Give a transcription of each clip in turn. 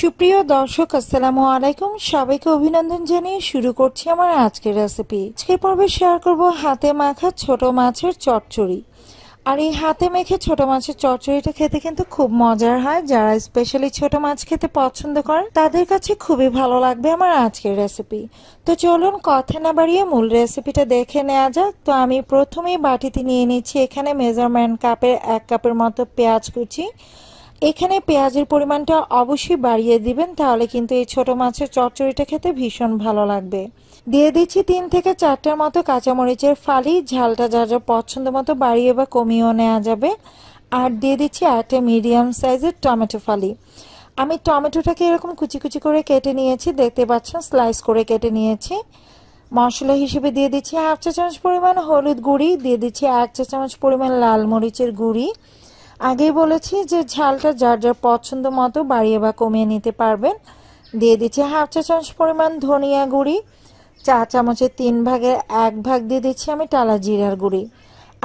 সুপ্রিয় দর্শক আসসালামু আলাইকুম সবাইকে অভিনন্দন জানিয়ে শুরু করছি আমার আজকের রেসিপি আজকে পর্বে শেয়ার করব হাতে মাখা ছোট মাছের চচ্চড়ি আর এই হাতে মেখে ছোট মাছের চচ্চড়িটা খেতে কিন্তু খুব মজার হয় যারা স্পেশালি ছোট মাছ খেতে পছন্দ করেন তাদের কাছে খুবই ভালো লাগবে আমার আজকের রেসিপি তো চলুন কথা না বাড়িয়ে মূল রেসিপিটা দেখে নেওয়া যাক তো আমি প্রথমেই বাটিতে নিয়ে নিচ্ছি এখানে মেজারমেন্ট কাপের এক কাপের মতো পেঁয়াজ কুচি এখানে পেঁয়াজের পরিমাণটা অবশ্যই বাড়িয়ে দিবেন তাহলে কিন্তু এই ছোট মাছের চচ্চড়িটা খেতে ভীষণ ভালো লাগবে দিয়ে দিচ্ছি তিন থেকে চারটার মতো কাঁচামরিচের ফালি ঝালটা যা যা পছন্দ মতো বাড়িয়ে বা কমিয়েও নেওয়া যাবে আর দিয়ে দিচ্ছি একটা মিডিয়াম সাইজের টমেটো ফালি আমি টমেটোটাকে এরকম কুচি কুচি করে কেটে নিয়েছি দেখতে পাচ্ছেন স্লাইস করে কেটে নিয়েছি মশলা হিসেবে দিয়ে দিচ্ছি হাফ চা চামচ পরিমাণ হলুদ গুঁড়ি দিয়ে দিচ্ছি এক চা চামচ পরিমাণ লাল মরিচের গুঁড়ি আগেই বলেছি যে ঝালটা যার যার পছন্দ মতো বাড়িয়ে বা কমিয়ে নিতে পারবেন দিয়ে দিচ্ছি হাফ চা চামচ পরিমাণ ধনিয়া গুঁড়ি চা চামচের তিন ভাগের এক ভাগ দিয়ে দিচ্ছি আমি টালা জিরার গুঁড়ি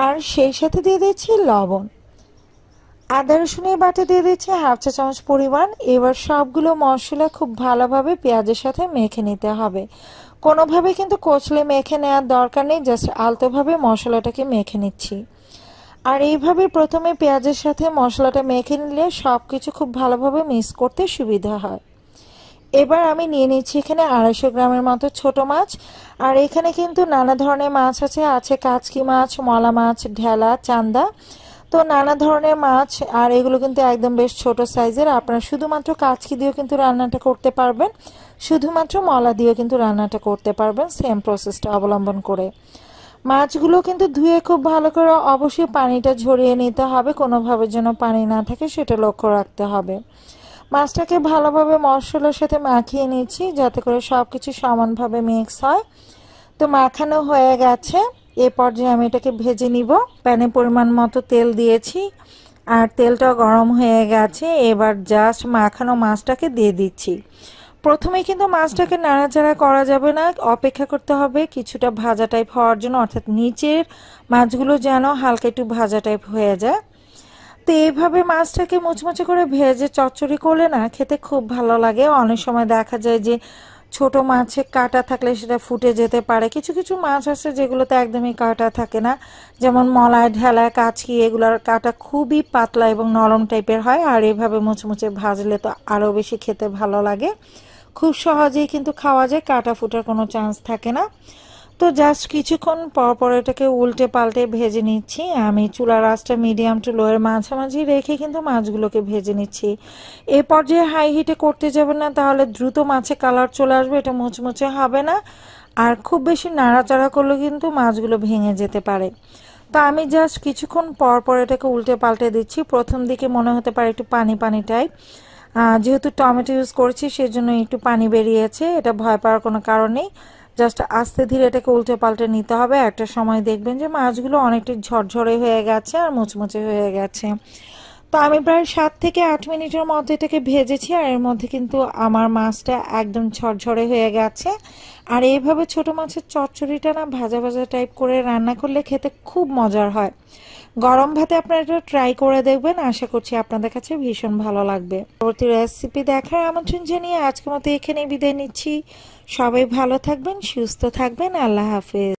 আর সেই সাথে দিয়ে দিচ্ছি লবণ আদা রসুনের বাটা দিয়ে দিচ্ছি হাফ চা চামচ পরিমাণ এবার সবগুলো মশলা খুব ভালোভাবে পেঁয়াজের সাথে মেখে নিতে হবে কোনোভাবে কিন্তু কচলে মেখে নেওয়ার দরকার নেই জাস্ট আলতোভাবে মশলাটাকে মেখে নিচ্ছি আর এইভাবে প্রথমে পেঁয়াজের সাথে মশলাটা মেখে নিলে সব কিছু খুব ভালোভাবে মিক্স করতে সুবিধা হয় এবার আমি নিয়ে নিচ্ছি এখানে আড়াইশো গ্রামের মতো ছোট মাছ আর এখানে কিন্তু নানা ধরনের মাছ আছে আছে কাচকি মাছ মলা মাছ ঢেলা চান্দা তো নানা ধরনের মাছ আর এগুলো কিন্তু একদম বেশ ছোট সাইজের আপনারা শুধুমাত্র কাচকি দিয়েও কিন্তু রান্নাটা করতে পারবেন শুধুমাত্র মলা দিয়েও কিন্তু রান্নাটা করতে পারবেন সেম প্রসেসটা অবলম্বন করে মাছগুলো কিন্তু ধুয়ে খুব ভালো করে অবশ্যই পানিটা ঝরিয়ে নিতে হবে কোনোভাবে যেন পানি না থাকে সেটা লক্ষ্য রাখতে হবে মাছটাকে ভালোভাবে মশলার সাথে মাখিয়ে নিচ্ছি যাতে করে সব কিছু সমানভাবে মিক্স হয় তো মাখানো হয়ে গেছে এ পর্যায়ে আমি এটাকে ভেজে নিব প্যানে পরিমাণ মতো তেল দিয়েছি আর তেলটা গরম হয়ে গেছে এবার জাস্ট মাখানো মাছটাকে দিয়ে দিচ্ছি প্রথমে কিন্তু মাছটাকে নাড়াচাড়া করা যাবে না অপেক্ষা করতে হবে কিছুটা ভাজা টাইপ হওয়ার জন্য অর্থাৎ নিচের মাছগুলো যেন হালকা একটু ভাজা টাইপ হয়ে যায় তো এইভাবে মাছটাকে মুচমুচে করে ভেজে চচ্চড়ি করলে না খেতে খুব ভালো লাগে অনেক সময় দেখা যায় যে ছোট মাছে কাটা থাকলে সেটা ফুটে যেতে পারে কিছু কিছু মাছ আছে যেগুলোতে একদমই কাটা থাকে না যেমন মলায় ঢেলা কাচকি এগুলোর কাটা খুবই পাতলা এবং নরম টাইপের হয় আর এভাবে মুচমুচে ভাজলে তো আরও বেশি খেতে ভালো লাগে খুব সহজেই কিন্তু খাওয়া যায় কাটা ফুটার কোনো চান্স থাকে না তো জাস্ট কিছুক্ষণ পরপর এটাকে উল্টে পাল্টে ভেজে নিচ্ছি আমি চুলার আঁচটা মিডিয়াম টু লোয়ের মাঝামাঝি রেখে কিন্তু মাছগুলোকে ভেজে নিচ্ছি এ পর্যায়ে হাই হিটে করতে যাবেন না তাহলে দ্রুত মাছে কালার চলে আসবে এটা মুচমুচে হবে না আর খুব বেশি নাড়াচাড়া করলে কিন্তু মাছগুলো ভেঙে যেতে পারে তো আমি জাস্ট কিছুক্ষণ পরপর এটাকে উল্টে পাল্টে দিচ্ছি প্রথম দিকে মনে হতে পারে একটু পানি পানি টাইপ যেহেতু টমেটো ইউজ সেই সেজন্য একটু পানি বেরিয়েছে এটা ভয় পাওয়ার কোনো কারণ নেই জাস্ট আস্তে ধীরে এটাকে উল্টে পাল্টে নিতে হবে একটা সময় দেখবেন যে মাছগুলো অনেকটা ঝরঝরে হয়ে গেছে আর মুচমুচে হয়ে গেছে তো আমি প্রায় সাত থেকে আট মিনিটের মধ্যে এটাকে ভেজেছি আর এর মধ্যে কিন্তু আমার মাছটা একদম ঝরঝরে হয়ে গেছে আর এইভাবে ছোট মাছের চচ্চড়িটা না ভাজা ভাজা টাইপ করে রান্না করলে খেতে খুব মজার হয় গরম ভাতে আপনারা এটা ট্রাই করে দেখবেন আশা করছি আপনাদের কাছে ভীষণ ভালো লাগবে পরবর্তী রেসিপি দেখার আমন্ত্রণ জানিয়ে আজকের মতো এখানেই বিদায় নিচ্ছি সবাই ভালো থাকবেন সুস্থ থাকবেন আল্লাহ হাফেজ